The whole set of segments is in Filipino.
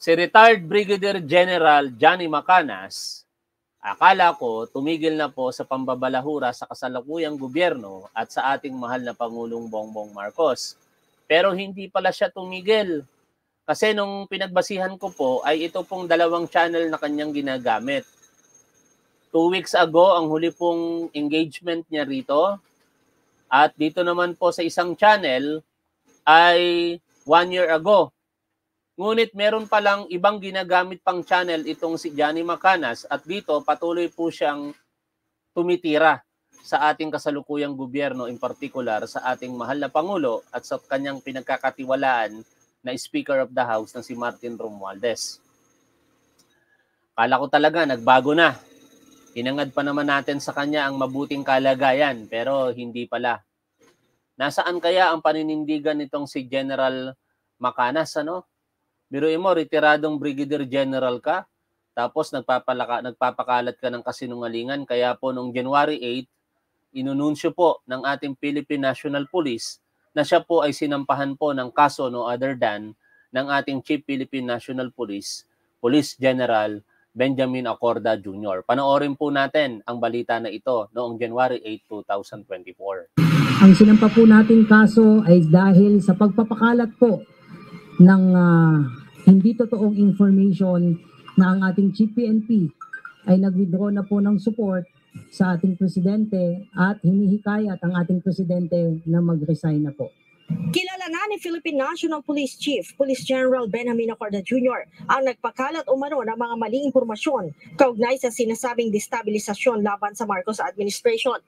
Si retired Brigadier General Johnny Macanas, akala ko tumigil na po sa pambabalahura sa kasalukuyang gobyerno at sa ating mahal na Pangulong Bongbong Marcos. Pero hindi pala siya tumigil. Kasi nung pinagbasihan ko po ay ito pong dalawang channel na kanyang ginagamit. Two weeks ago, ang huli pong engagement niya rito. At dito naman po sa isang channel ay one year ago Ngunit meron palang ibang ginagamit pang channel itong si Johnny Macanas at dito patuloy po siyang tumitira sa ating kasalukuyang gobyerno, in particular sa ating mahal na Pangulo at sa kanyang pinagkakatiwalaan na Speaker of the House na si Martin Romualdez. Kala ko talaga nagbago na. Inangad pa naman natin sa kanya ang mabuting kalagayan pero hindi pala. Nasaan kaya ang paninindigan nitong si General Macanas ano? biruin mo, retiradong brigadier general ka, tapos nagpapalaka, nagpapakalat ka ng kasinungalingan. Kaya po noong January 8, inununsyo po ng ating Philippine National Police na siya po ay sinampahan po ng kaso no other than ng ating Chief Philippine National Police, Police General Benjamin Acorda Jr. Panoorin po natin ang balita na ito noong January 8, 2024. Ang sinampa po nating kaso ay dahil sa pagpapakalat po ng uh, hindi totoong information na ang ating GPNP ay nag-withdraw na po ng support sa ating presidente at hinihikayat ang ating presidente na mag-resign na po. Kilala na ni Philippine National Police Chief, Police General Benjamin Acorda Jr. ang nagpakalat umano ng mga maling impormasyon kaugnay sa sinasabing destabilisasyon laban sa Marcos administration.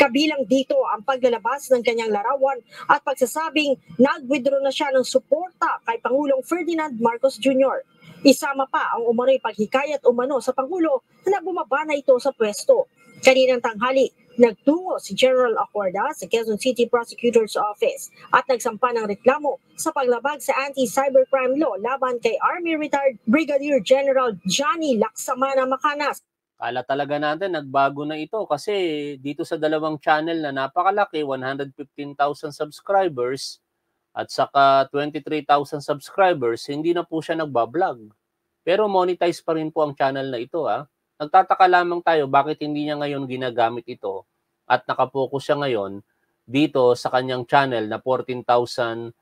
Kabilang dito ang paglalabas ng kanyang larawan at pagsasabing nag-withdraw na siya ng suporta kay Pangulong Ferdinand Marcos Jr. Isama pa ang umano'y paghikayat umano sa Pangulo na bumaba na ito sa pwesto. Kaninang tanghali, Nagtungo si General Acorda sa Quezon City Prosecutor's Office at nagsampa ng reklamo sa paglabag sa anti-cybercrime law laban kay Army Retired Brigadier General Johnny Laksamana Macanas. Kala talaga natin nagbago na ito kasi dito sa dalawang channel na napakalaki, 115,000 subscribers at saka 23,000 subscribers, hindi na po siya nagbablog. Pero monetize pa rin po ang channel na ito ah Nagtataka lamang tayo bakit hindi niya ngayon ginagamit ito at nakapokus siya ngayon dito sa kanyang channel na 14,000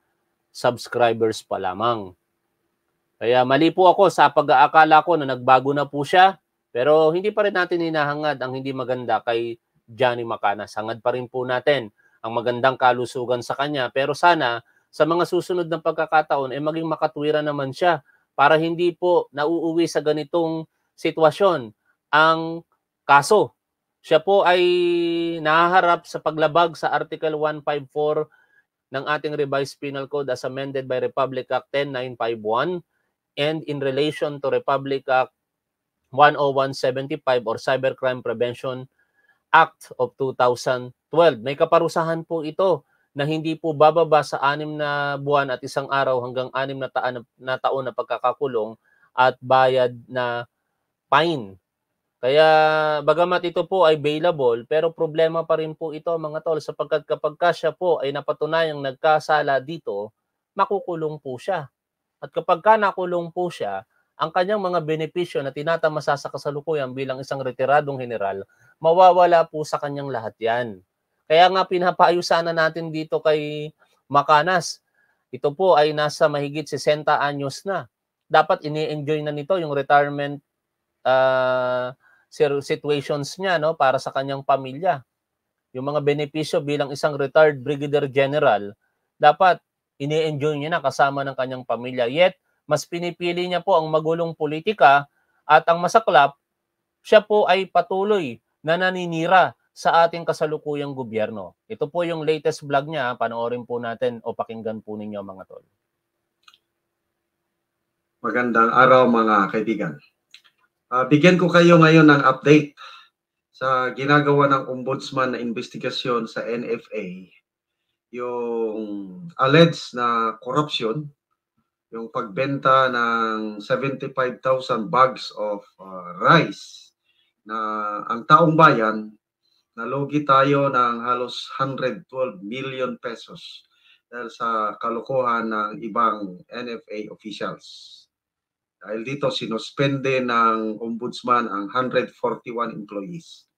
subscribers pa lamang. Kaya mali po ako sa pag-aakala ko na nagbago na po siya pero hindi pa rin natin hinahangad ang hindi maganda kay Johnny Macanas. Hangad pa rin po natin ang magandang kalusugan sa kanya. Pero sana sa mga susunod na pagkakataon ay eh, maging makatwira naman siya para hindi po nauuwi sa ganitong sitwasyon ang kaso. Siya po ay nahaharap sa paglabag sa Article 154 ng ating revised penal code as amended by Republic Act 10951 and in relation to Republic Act 10175 or Cybercrime Prevention Act of 2012. May kaparusahan po ito na hindi po bababa sa anim na buwan at isang araw hanggang anim na, taan, na taon na pagkakakulong at bayad na fine kaya bagamat ito po ay bailable, pero problema pa rin po ito mga tol sapagkat kapag ka siya po ay napatunayang nagkasala dito, makukulong po siya. At kapag ka nakulong po siya, ang kanyang mga benepisyo na tinatamasa sa kasalukuyan bilang isang retiradong general, mawawala po sa kanyang lahat yan. Kaya nga pinapayo sana natin dito kay Makanas. Ito po ay nasa mahigit 60 anyos na. Dapat ini-enjoy na nito yung retirement uh, situations niya no para sa kanyang pamilya. Yung mga benepisyo bilang isang retired brigadier general dapat ini-enjoy niya na kasama ng kanyang pamilya. Yet mas pinipili niya po ang magulong politika at ang masaklap siya po ay patuloy na naninira sa ating kasalukuyang gobyerno. Ito po yung latest vlog niya. Panoorin po natin o pakinggan po ninyo mga tol. Magandang araw mga kaibigan. Uh, bigyan ko kayo ngayon ng update sa ginagawa ng ombudsman na investigasyon sa NFA yung alleged na corruption yung pagbenta ng 75,000 bags of uh, rice na ang taong bayan nalugi tayo ng halos 112 million pesos dahil sa kalokohan ng ibang NFA officials. Dahil dito sinospende ng ombudsman ang 141 employees.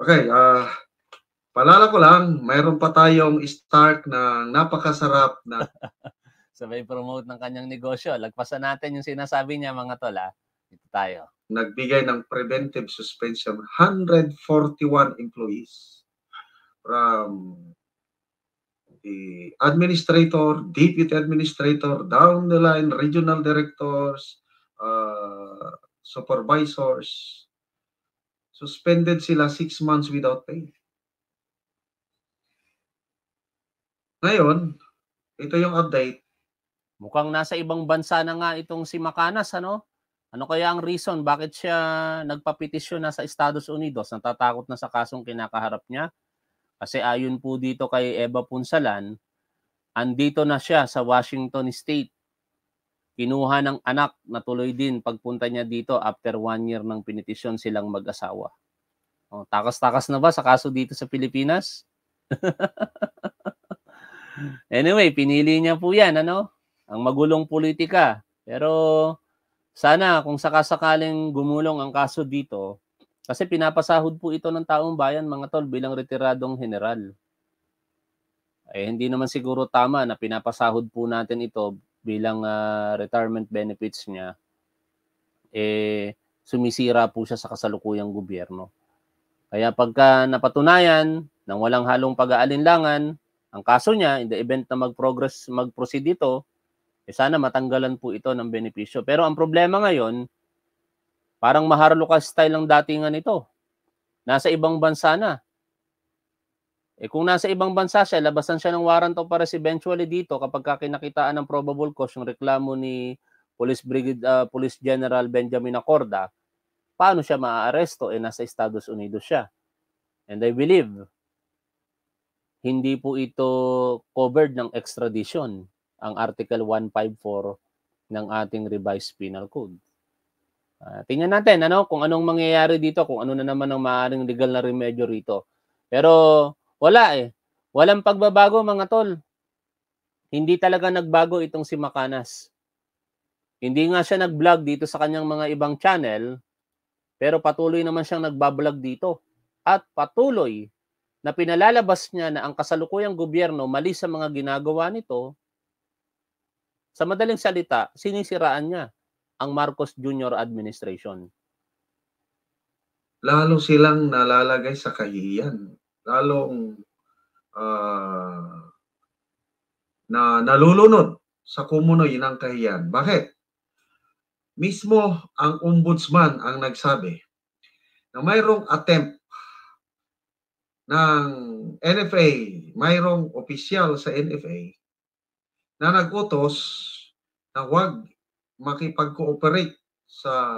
Okay, uh, ah, palala ko lang, mayroon pa tayong start ng napakasarap na... Sabay promote ng kanyang negosyo. Lagpasan natin yung sinasabi niya mga tol. Ah. Dito tayo. Nagbigay ng preventive suspension 141 employees from the administrator, deputy administrator, down the line, regional directors, supervisors, suspended sila six months without pay. Ngayon, ito yung update. Mukhang nasa ibang bansa na nga itong si Macanas, ano? Ano kaya ang reason bakit siya nagpapetisyon na sa Estados Unidos? Natatakot na sa kasong kinakaharap niya? Kasi ayon po dito kay Eva Punsalan, andito na siya sa Washington State Kinuha ng anak na tuloy din pagpunta niya dito after one year ng pinitisyon silang mag-asawa. O, oh, takas-takas na ba sa kaso dito sa Pilipinas? anyway, pinili niya po yan, ano? Ang magulong politika. Pero sana kung sakasakaling gumulong ang kaso dito, kasi pinapasahod po ito ng taong bayan mga tol bilang retiradong general. Eh hindi naman siguro tama na pinapasahod po natin ito bilang uh, retirement benefits niya, eh, sumisira po siya sa kasalukuyang gobyerno. Kaya pagka napatunayan ng walang halong pag-aalinlangan, ang kaso niya, in the event na mag-progress, mag-proceed dito, eh sana matanggalan po ito ng benepisyo. Pero ang problema ngayon, parang maharlukas style lang dati nga nito. Nasa ibang bansa na. Eh kung nasa ibang bansa siya, labasan siya ng warrant of arrest eventually dito kapag kinakitaan ng probable cause yung reklamo ni Police Brigade uh, Police General Benjamin Acorda, paano siya maaaresto eh nasa Estados Unidos siya. And I believe hindi po ito covered ng extradition ang Article 154 ng ating revised penal code. Uh, tingnan natin ano kung anong mangyayari dito, kung ano na naman ang maaaring legal na remedyo rito. Pero wala eh. Walang pagbabago mga tol. Hindi talaga nagbago itong si Makanas. Hindi nga siya nag-vlog dito sa kanyang mga ibang channel, pero patuloy naman siyang nagbablog dito. At patuloy na pinalalabas niya na ang kasalukuyang gobyerno mali sa mga ginagawa nito, sa madaling salita, sinisiraan niya ang Marcos Jr. administration. Lalo silang nalalagay sa kahiyan lalong uh, na nalulunod sa kumunoy ng kahiyan. Bakit? Mismo ang ombudsman ang nagsabi na mayroong attempt ng NFA, mayroong opisyal sa NFA na nagutos na huwag makipag-cooperate sa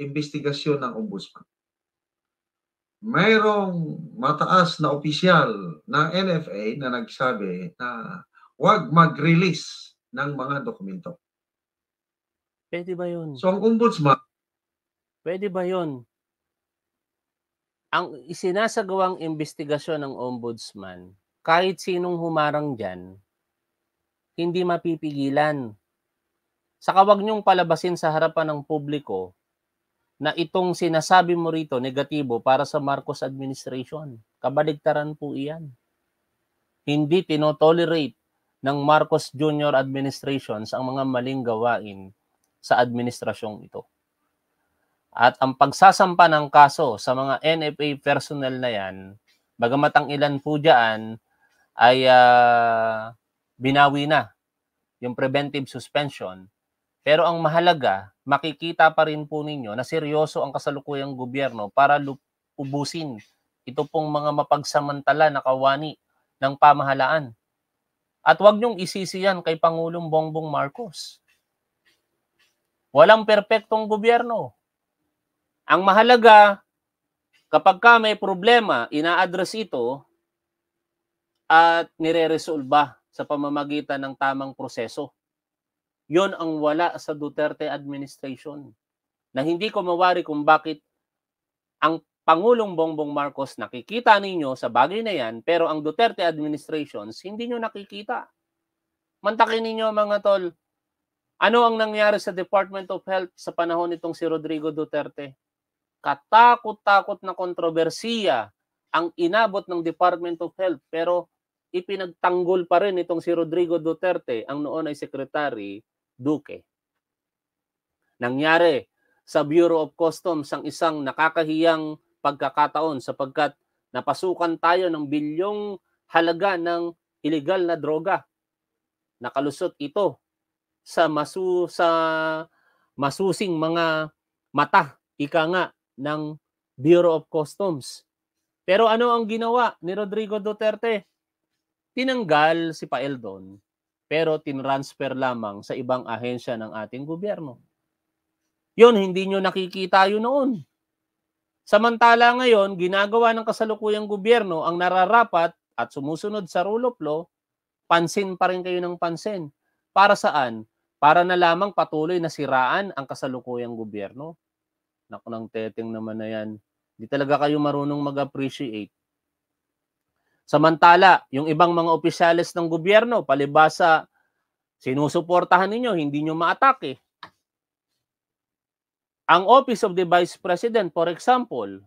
investigasyon ng ombudsman mayroong mataas na opisyal ng NFA na nagsabi na huwag mag-release ng mga dokumento. Pwede ba yun? So ang ombudsman... Pwede ba yun? Ang isinasagawang investigasyon ng ombudsman, kahit sinong humarang dyan, hindi mapipigilan. Saka wag niyong palabasin sa harapan ng publiko na itong sinasabi mo rito, negatibo, para sa Marcos administration. Kabaligtaran po iyan. Hindi tinotolerate ng Marcos Jr. administration ang mga maling gawain sa administrasyong ito. At ang pagsasampa ng kaso sa mga NFA personnel na yan, bagamat ang ilan po dyan ay uh, binawi na yung preventive suspension, pero ang mahalaga, makikita pa rin po ninyo na seryoso ang kasalukuyang gobyerno para ubusin ito pong mga mapagsamantala na kawani ng pamahalaan. At huwag niyong isisi kay Pangulong Bongbong Marcos. Walang perpektong gobyerno. Ang mahalaga, kapag ka may problema, ina-address ito at nire-resolve sa pamamagitan ng tamang proseso. Yon ang wala sa Duterte administration na hindi ko mawari kung bakit ang Pangulong Bongbong Marcos nakikita ninyo sa bagay na yan pero ang Duterte administration hindi nyo nakikita. Mantakin ninyo mga tol, ano ang nangyari sa Department of Health sa panahon nitong si Rodrigo Duterte? Katakot-takot na kontrobersiya ang inabot ng Department of Health pero ipinagtanggol pa rin itong si Rodrigo Duterte ang noon ay secretary Duque. Nangyari sa Bureau of Customs ang isang nakakahiyang pagkakataon sapagkat napasukan tayo ng bilyong halaga ng ilegal na droga. Nakalusot ito sa masu sa masusing mga mata ika nga ng Bureau of Customs. Pero ano ang ginawa ni Rodrigo Duterte? Tinanggal si Paeldon pero tinransfer lamang sa ibang ahensya ng ating gobyerno. Yun, hindi nyo nakikita yun noon. Samantala ngayon, ginagawa ng kasalukuyang gobyerno ang nararapat at sumusunod sa rule of law, pansin pa rin kayo ng pansin. Para saan? Para na lamang patuloy na siraan ang kasalukuyang gobyerno. Naku, nang teteng naman na yan. Hindi talaga kayo marunong mag-appreciate Samantala, yung ibang mga opisyalis ng gobyerno, palibasa, sinusuportahan ninyo, hindi nyo maatake. Ang Office of the Vice President, for example,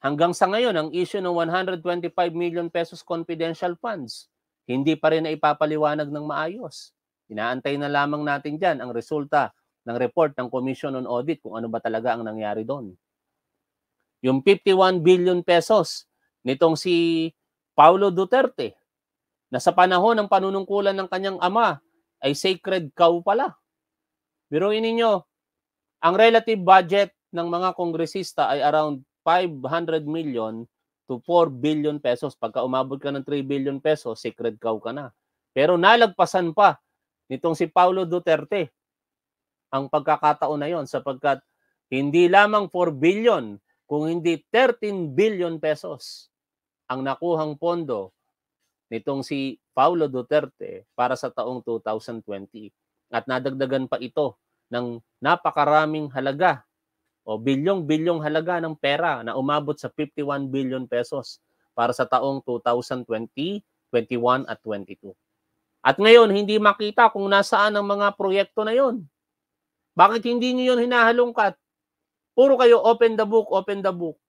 hanggang sa ngayon, ang issue ng 125 million pesos confidential funds, hindi pa rin na ipapaliwanag ng maayos. Inaantay na lamang natin dyan ang resulta ng report ng Commission on Audit kung ano ba talaga ang nangyari doon. Yung 51 billion pesos nitong si Paulo Duterte, na sa panahon ng panunungkulan ng kanyang ama ay sacred cow pala. Biruin ninyo, ang relative budget ng mga kongresista ay around 500 million to 4 billion pesos. Pagka umabot ka ng 3 billion pesos, sacred cow ka na. Pero nalagpasan pa nitong si Paulo Duterte ang pagkakataon na yon sapagkat hindi lamang 4 billion, kung hindi 13 billion pesos ang nakuhang pondo nitong si Paulo Duterte para sa taong 2020 at nadagdagan pa ito ng napakaraming halaga o bilyong-bilyong halaga ng pera na umabot sa 51 billion pesos para sa taong 2020, 21 at 22. At ngayon, hindi makita kung nasaan ang mga proyekto na yon. Bakit hindi niyo yon hinahalungkat? Puro kayo open the book, open the book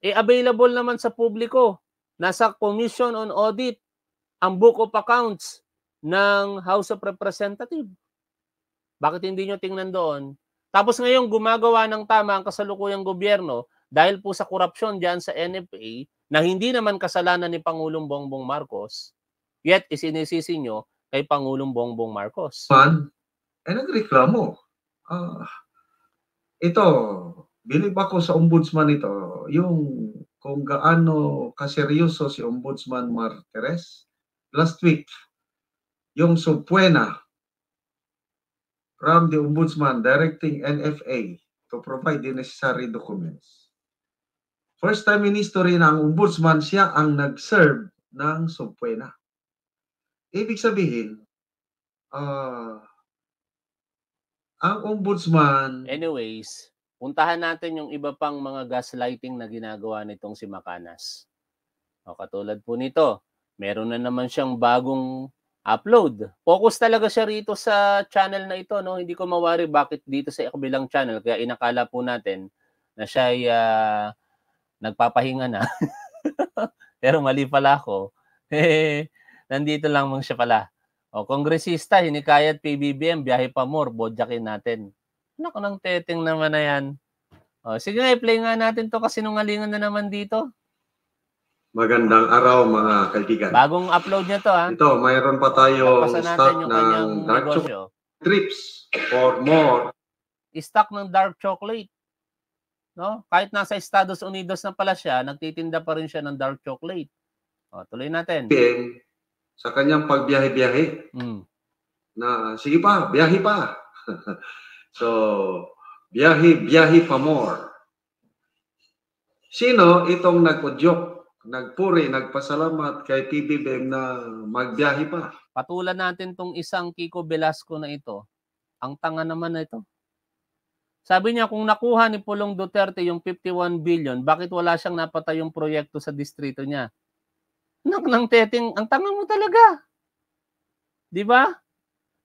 eh available naman sa publiko. Nasa Commission on Audit ang Book of Accounts ng House of Representatives. Bakit hindi nyo tingnan doon? Tapos ngayon gumagawa ng tama ang kasalukuyang gobyerno dahil po sa korupsyon dyan sa NFA na hindi naman kasalanan ni Pangulong Bongbong Marcos, yet isinisisi nyo kay Pangulong Bongbong Marcos. Man, eh nagreklamo. Uh, ito, bilib ako sa ombudsman ito yung kung gaano kaseryoso si Ombudsman Martires last week, yung Supuena from the Ombudsman directing NFA to provide the necessary documents. First time in history na ang Ombudsman siya ang nag-serve ng Supuena. Ibig sabihin, uh, ang Ombudsman... Anyways, Puntahan natin yung iba pang mga gaslighting na ginagawa nitong si Makanas. O, katulad po nito, meron na naman siyang bagong upload. Focus talaga siya rito sa channel na ito. No? Hindi ko mawari bakit dito sa kabilang channel. Kaya inakala po natin na siya ay uh, nagpapahinga na. Pero mali pala ako. Eh, nandito lang mong siya pala. O, kongresista, hinikayat PBBM, biyahe pa more, bodyakin natin. Naku, nang teteng naman na yan. O, oh, sige nga, i-play nga natin to kasi nungalingan na naman dito. Magandang araw mga kaibigan. Bagong upload niya to ha. Ito, mayroon pa tayo stock ng dark negosyo. chocolate trips for more. Stock ng dark chocolate. No? Kahit nasa Estados Unidos na pala siya, nagtitinda pa rin siya ng dark chocolate. O, oh, tuloy natin. PM, sa kanyang pagbiyahe-biyahe. Mm. Na, sige pa, biyahe pa. So, biyahi, biyahi pa more. Sino itong nag-udyok, nagpuri, nagpasalamat kay PBBM na magbiyahi pa? Patulan natin tong isang Kiko Velasco na ito. Ang tanga naman na ito. Sabi niya kung nakuha ni Pulong Duterte yung 51 billion, bakit wala siyang napatayong proyekto sa distrito niya? Nang, nang teting, ang tanga mo talaga. 'Di ba?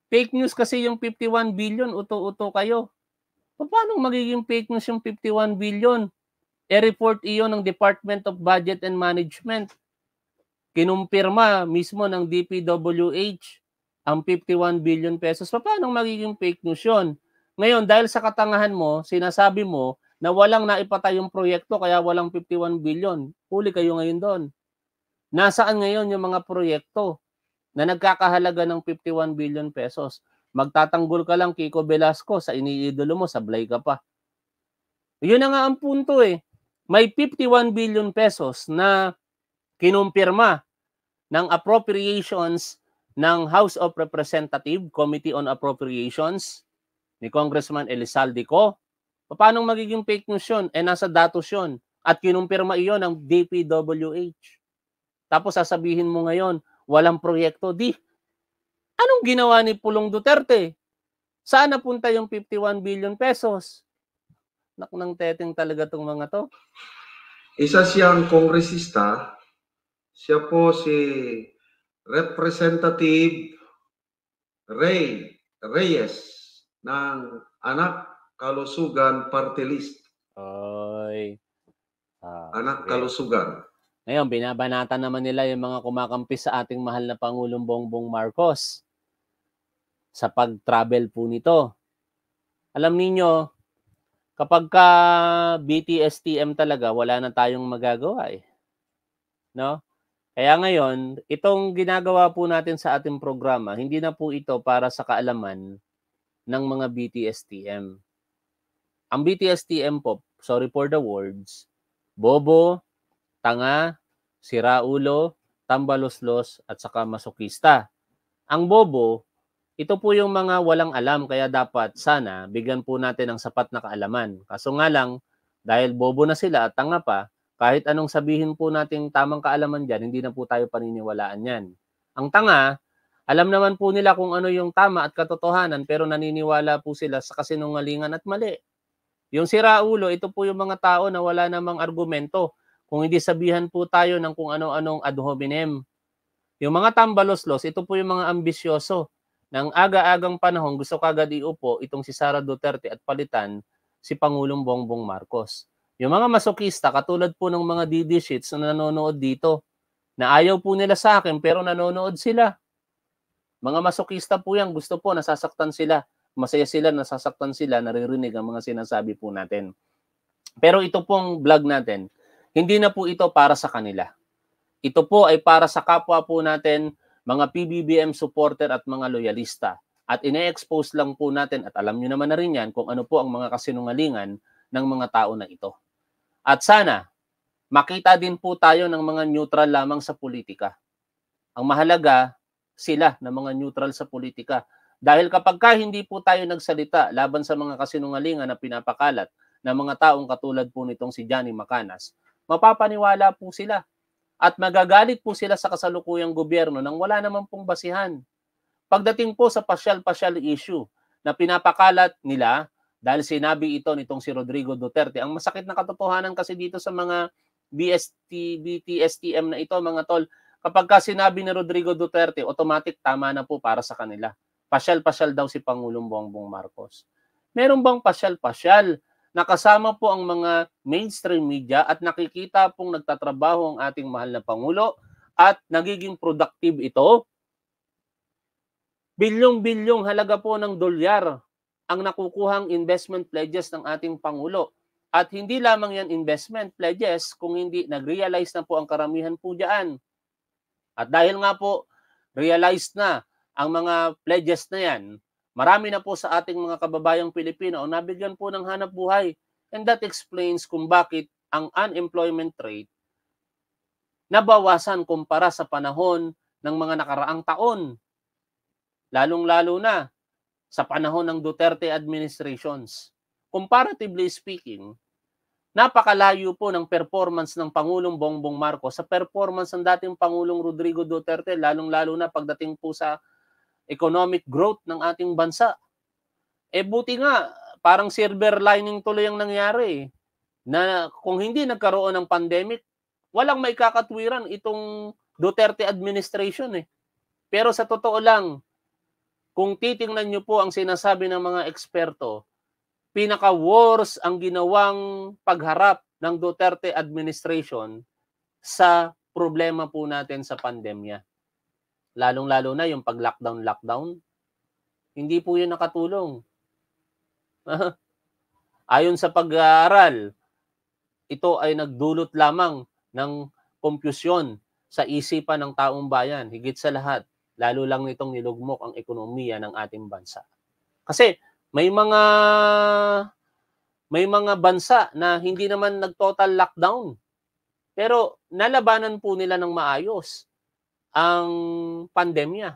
Fake news kasi yung 51 billion, uto-uto kayo. Paano magiging fake news yung 51 billion? E-report iyon ng Department of Budget and Management. Kinumpirma mismo ng DPWH ang 51 billion pesos. Paano magiging fake news yun? Ngayon, dahil sa katangahan mo, sinasabi mo na walang naipatay yung proyekto kaya walang 51 billion. Huli kayo ngayon doon. Nasaan ngayon yung mga proyekto? na nagkakahalaga ng 51 billion pesos. Magtatanggol ka lang Kiko Velasco sa iniidolo mo, sablay ka pa. Yun na nga ang punto eh. May 51 billion pesos na kinumpirma ng appropriations ng House of Representative Committee on Appropriations ni Congressman Elizalde Co. Paano magiging fake news yun? Eh nasa datos yun. At kinumpirma iyon ng DPWH. Tapos sasabihin mo ngayon, Walang proyekto. Di. Anong ginawa ni Pulong Duterte? Saan napunta yung 51 billion pesos? Naku ng teteng talaga tong mga to. Isa siyang kongresista. Siya po si Representative Ray Reyes ng Anak Kalusugan Party List. Oy. Ah, Anak okay. Kalusugan. Ngayon, binabanatan naman nila yung mga kumakampi sa ating mahal na Pangulong Bongbong Marcos sa pag-travel po nito. Alam niyo kapag ka BTSTM talaga, wala na tayong magagawa eh. No? Kaya ngayon, itong ginagawa po natin sa ating programa, hindi na po ito para sa kaalaman ng mga BTSTM. Ang BTSTM po, sorry for the words, bobo, tanga, sira ulo, tambaloslos, at saka masokista. Ang bobo, ito po yung mga walang alam kaya dapat sana bigyan po natin ng sapat na kaalaman. Kaso nga lang, dahil bobo na sila at tanga pa, kahit anong sabihin po natin tamang kaalaman dyan, hindi na po tayo paniniwalaan yan. Ang tanga, alam naman po nila kung ano yung tama at katotohanan pero naniniwala po sila sa kasinungalingan at mali. Yung sira ulo, ito po yung mga tao na wala namang argumento kung hindi sabihan po tayo ng kung ano-anong ad hominem. Yung mga tambaloslos, ito po yung mga ambisyoso. Nang aga-agang panahon, gusto kagad iupo itong si Sara Duterte at palitan si Pangulong Bongbong Marcos. Yung mga masokista, katulad po ng mga DD sheets na nanonood dito, na ayaw po nila sa akin pero nanonood sila. Mga masokista po yan, gusto po nasasaktan sila. Masaya sila, nasasaktan sila, naririnig ang mga sinasabi po natin. Pero ito pong vlog natin, hindi na po ito para sa kanila. Ito po ay para sa kapwa po natin, mga PBBM supporter at mga loyalista. At ine-expose lang po natin at alam nyo naman na rin yan kung ano po ang mga kasinungalingan ng mga tao na ito. At sana, makita din po tayo ng mga neutral lamang sa politika. Ang mahalaga, sila ng mga neutral sa politika. Dahil kapag ka hindi po tayo nagsalita laban sa mga kasinungalingan na pinapakalat ng mga taong katulad po nitong si Johnny Macanas, mapapaniwala po sila at magagalit po sila sa kasalukuyang gobyerno nang wala naman pong basihan. Pagdating po sa pasyal-pasyal issue na pinapakalat nila dahil sinabi ito nitong si Rodrigo Duterte, ang masakit na katotohanan kasi dito sa mga BST, BTSTM na ito mga tol, kapag ka sinabi ni Rodrigo Duterte, automatic tama na po para sa kanila. Pasyal-pasyal daw si Pangulong Bongbong Marcos. Meron bang pasyal-pasyal Nakasama po ang mga mainstream media at nakikita pong nagtatrabaho ang ating mahal na Pangulo at nagiging productive ito. Bilyong-bilyong halaga po ng dolyar ang nakukuhang investment pledges ng ating Pangulo. At hindi lamang yan investment pledges kung hindi nag-realize na po ang karamihan po dyan. At dahil nga po, realized na ang mga pledges na yan, Marami na po sa ating mga kababayang Pilipino ang nabigyan po ng hanap buhay and that explains kung bakit ang unemployment rate nabawasan kumpara sa panahon ng mga nakaraang taon. Lalong-lalo na sa panahon ng Duterte administrations. Comparatively speaking, napakalayo po ng performance ng Pangulong Bongbong Marcos sa performance ng dating Pangulong Rodrigo Duterte, lalong-lalo na pagdating po sa economic growth ng ating bansa. Eh buti nga, parang silver lining tuloy ang nangyari. Eh, na kung hindi nagkaroon ng pandemic, walang may kakatwiran itong Duterte administration eh. Pero sa totoo lang, kung titingnan nyo po ang sinasabi ng mga eksperto, pinaka-worse ang ginawang pagharap ng Duterte administration sa problema po natin sa pandemya. Lalong-lalo na yung pag-lockdown-lockdown. Hindi po yun nakatulong. Ayon sa pag-aaral, ito ay nagdulot lamang ng kompyusyon sa isipan ng taong bayan, higit sa lahat, lalo lang nitong nilugmok ang ekonomiya ng ating bansa. Kasi may mga may mga bansa na hindi naman nag-total lockdown. Pero nalabanan po nila ng maayos ang pandemya.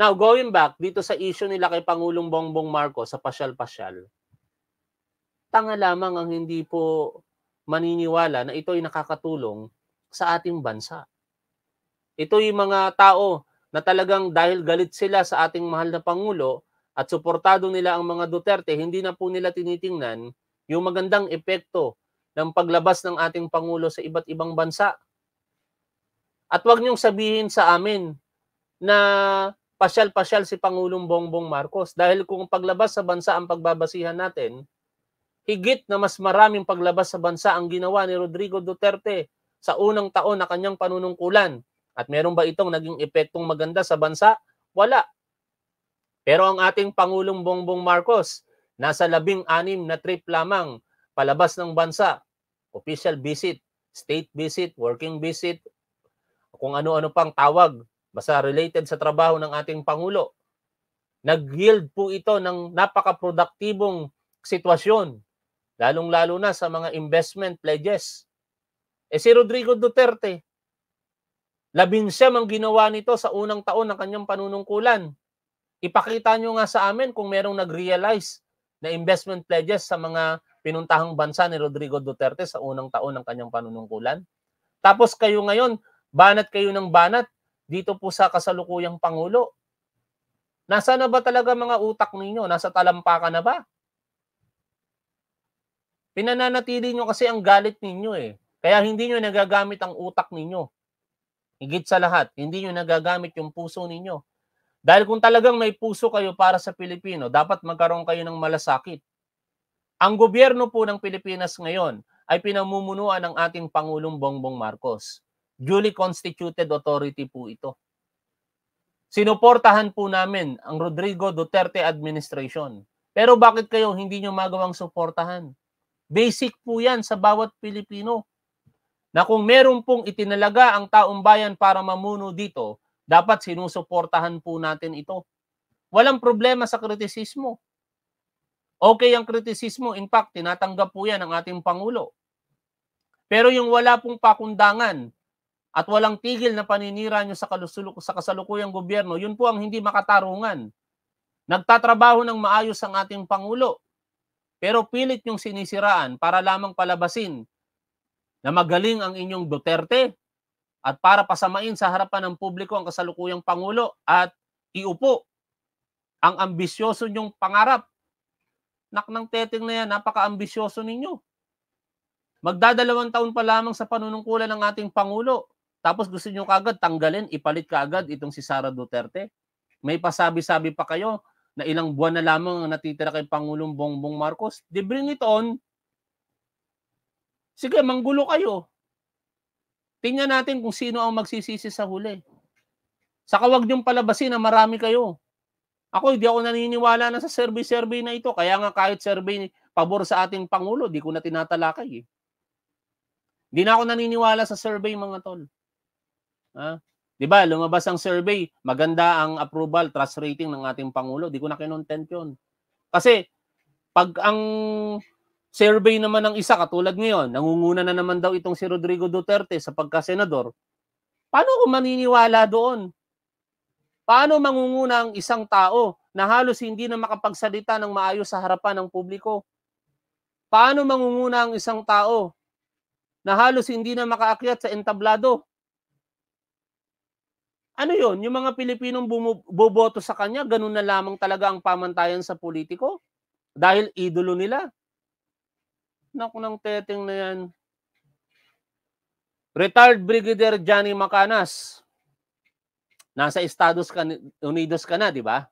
Now, going back dito sa issue nila kay Pangulong Bongbong Marcos sa pasyal-pasyal, tanga lamang ang hindi po maniniwala na ito ay nakakatulong sa ating bansa. Ito yung mga tao na talagang dahil galit sila sa ating mahal na Pangulo at suportado nila ang mga Duterte, hindi na po nila tinitingnan yung magandang epekto ng paglabas ng ating Pangulo sa iba't ibang bansa at huwag niyong sabihin sa amin na pasyal-pasyal si Pangulong Bongbong Marcos dahil kung paglabas sa bansa ang pagbabasihan natin, higit na mas maraming paglabas sa bansa ang ginawa ni Rodrigo Duterte sa unang taon na kanyang panunungkulan. At meron ba itong naging epektong maganda sa bansa? Wala. Pero ang ating Pangulong Bongbong Marcos, nasa labing anim na trip lamang palabas ng bansa. Official visit, state visit, working visit, kung ano-ano pang tawag, basta related sa trabaho ng ating Pangulo. Nag-yield po ito ng napaka-produktibong sitwasyon, lalong-lalo na sa mga investment pledges. Eh si Rodrigo Duterte, labinsyam ang ginawa nito sa unang taon ng kanyang panunungkulan. Ipakita nyo nga sa amin kung merong nag-realize na investment pledges sa mga pinuntahang bansa ni Rodrigo Duterte sa unang taon ng kanyang panunungkulan. Tapos kayo ngayon, Banat kayo ng banat dito po sa kasalukuyang Pangulo. Nasa na ba talaga mga utak ninyo? Nasa talampakan na ba? Pinananatili nyo kasi ang galit ninyo eh. Kaya hindi nyo nagagamit ang utak ninyo. Higit sa lahat, hindi nyo nagagamit yung puso ninyo. Dahil kung talagang may puso kayo para sa Pilipino, dapat magkaroon kayo ng malasakit. Ang gobyerno po ng Pilipinas ngayon ay pinamumunuan ng ating Pangulong Bongbong Marcos. Duly constituted authority po ito. Sinuportahan po namin ang Rodrigo Duterte administration. Pero bakit kayo hindi nyo magawang suportahan? Basic po yan sa bawat Pilipino. Na kung meron pong itinalaga ang taong bayan para mamuno dito, dapat sinusuportahan po natin ito. Walang problema sa kritisismo. Okay ang kritisismo. In fact, tinatanggap po yan ng ating Pangulo. Pero yung wala pong pakundangan at walang tigil na paninira nyo sa, kalusuluk- sa kasalukuyang gobyerno, yun po ang hindi makatarungan. Nagtatrabaho ng maayos ang ating Pangulo, pero pilit yung sinisiraan para lamang palabasin na magaling ang inyong Duterte at para pasamain sa harapan ng publiko ang kasalukuyang Pangulo at iupo ang ambisyoso nyong pangarap. Nak ng teteng na yan, napaka-ambisyoso ninyo. Magdadalawang taon pa lamang sa panunungkulan ng ating Pangulo. Tapos gusto niyo kagad tanggalin, ipalit kagad itong si Sara Duterte. May pasabi-sabi pa kayo na ilang buwan na lamang ang natitira kay Pangulong Bongbong Marcos. They bring it on. Sige, manggulo kayo. Tingnan natin kung sino ang magsisisi sa huli. Saka wag niyong palabasin na marami kayo. Ako, hindi ako naniniwala na sa survey-survey na ito. Kaya nga kahit survey pabor sa ating Pangulo, di ko na tinatalakay eh. Hindi na ako naniniwala sa survey mga tol. Ha? 'Di ba? Lumabas ang survey, maganda ang approval trust rating ng ating pangulo. Di ko na kinontent 'yon. Kasi pag ang survey naman ng isa katulad ngayon, nangunguna na naman daw itong si Rodrigo Duterte sa pagka-senador, paano ko maniniwala doon? Paano mangunguna ang isang tao na halos hindi na makapagsalita ng maayos sa harapan ng publiko? Paano mangunguna ang isang tao na halos hindi na makaakyat sa entablado? ano yon yung mga Pilipinong bumoboto sa kanya, ganun na lamang talaga ang pamantayan sa politiko? Dahil idolo nila. Naku ng teteng na yan. Retired Brigadier Johnny Macanas. Nasa Estados Unidos ka na, di ba?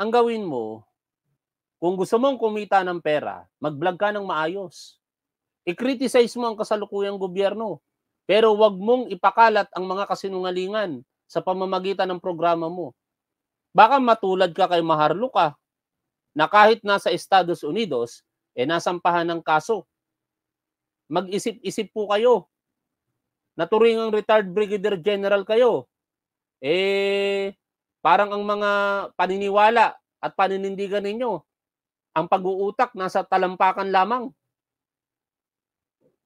Ang gawin mo, kung gusto mong kumita ng pera, mag-vlog ka ng maayos. I-criticize mo ang kasalukuyang gobyerno pero wag mong ipakalat ang mga kasinungalingan sa pamamagitan ng programa mo. Baka matulad ka kay Maharluka na kahit nasa Estados Unidos, eh nasampahan ng kaso. Mag-isip-isip po kayo. Naturingang retired brigadier general kayo. Eh, parang ang mga paniniwala at paninindigan ninyo, ang pag-uutak nasa talampakan lamang.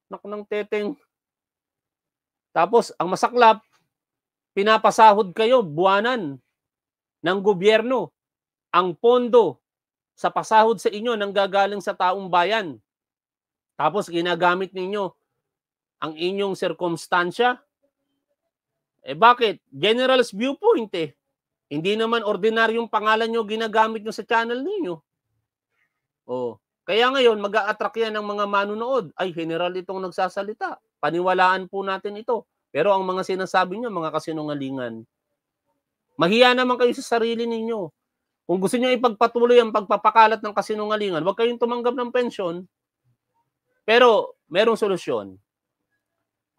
Nak ng teteng. Tapos, ang masaklap, pinapasahod kayo buwanan ng gobyerno ang pondo sa pasahod sa inyo nang gagaling sa taong bayan. Tapos ginagamit ninyo ang inyong sirkumstansya. Eh bakit? General's viewpoint eh. Hindi naman ordinaryong pangalan nyo ginagamit nyo sa channel ninyo. Oh. Kaya ngayon, mag-a-attract yan ng mga manunood. Ay, general itong nagsasalita. Paniwalaan po natin ito. Pero ang mga sinasabi niyo, mga kasinungalingan, mahiya naman kayo sa sarili ninyo. Kung gusto niyo ipagpatuloy ang pagpapakalat ng kasinungalingan, huwag kayong tumanggap ng pensyon. Pero merong solusyon.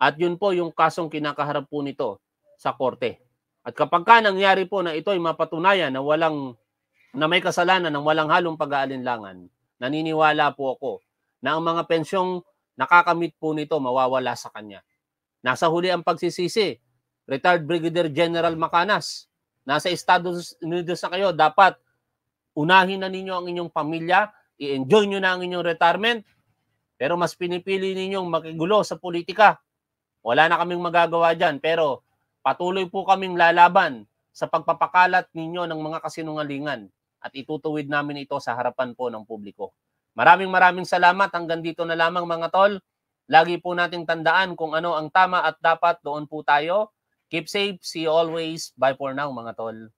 At yun po yung kasong kinakaharap po nito sa korte. At kapag ka nangyari po na ito ay mapatunayan na walang na may kasalanan ng walang halong pag-aalinlangan, naniniwala po ako na ang mga pensyong nakakamit po nito mawawala sa kanya. Nasa huli ang pagsisisi. Retired Brigadier General Macanas, nasa Estados Unidos na kayo, dapat unahin na ninyo ang inyong pamilya, i-enjoy nyo na ang inyong retirement, pero mas pinipili ninyong makigulo sa politika. Wala na kaming magagawa dyan, pero patuloy po kaming lalaban sa pagpapakalat ninyo ng mga kasinungalingan at itutuwid namin ito sa harapan po ng publiko. Maraming maraming salamat. Hanggang dito na lamang mga tol. Lagi po nating tandaan kung ano ang tama at dapat doon po tayo. Keep safe. See you always. Bye for now mga tol.